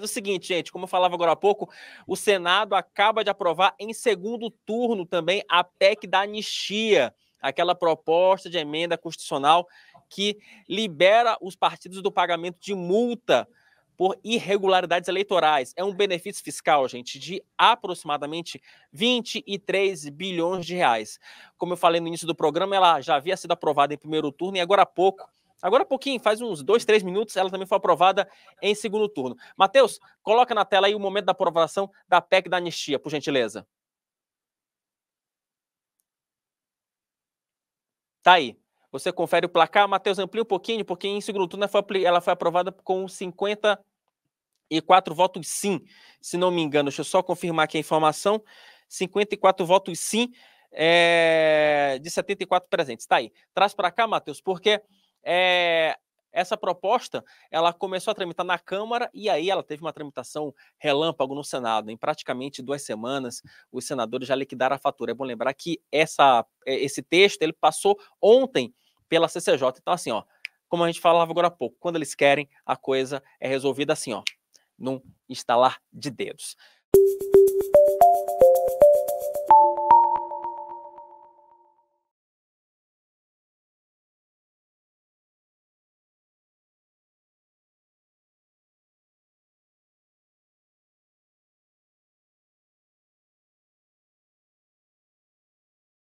Mas é o seguinte, gente, como eu falava agora há pouco, o Senado acaba de aprovar em segundo turno também a PEC da anistia, aquela proposta de emenda constitucional que libera os partidos do pagamento de multa por irregularidades eleitorais. É um benefício fiscal, gente, de aproximadamente 23 bilhões de reais. Como eu falei no início do programa, ela já havia sido aprovada em primeiro turno e agora há pouco Agora pouquinho, faz uns dois, três minutos, ela também foi aprovada em segundo turno. Matheus, coloca na tela aí o momento da aprovação da PEC da anistia, por gentileza. Tá aí. Você confere o placar. Matheus, amplia um pouquinho, porque em segundo turno ela foi aprovada com 54 e quatro votos sim, se não me engano. Deixa eu só confirmar aqui a informação. 54 votos sim é, de 74 presentes. Tá aí. Traz para cá, Matheus, porque é, essa proposta ela começou a tramitar na Câmara e aí ela teve uma tramitação relâmpago no Senado. Em praticamente duas semanas, os senadores já liquidaram a fatura. É bom lembrar que essa, eh, esse texto ele passou ontem pela CCJ. Então, assim, ó, como a gente falava agora há pouco, quando eles querem, a coisa é resolvida assim, ó, num instalar de dedos.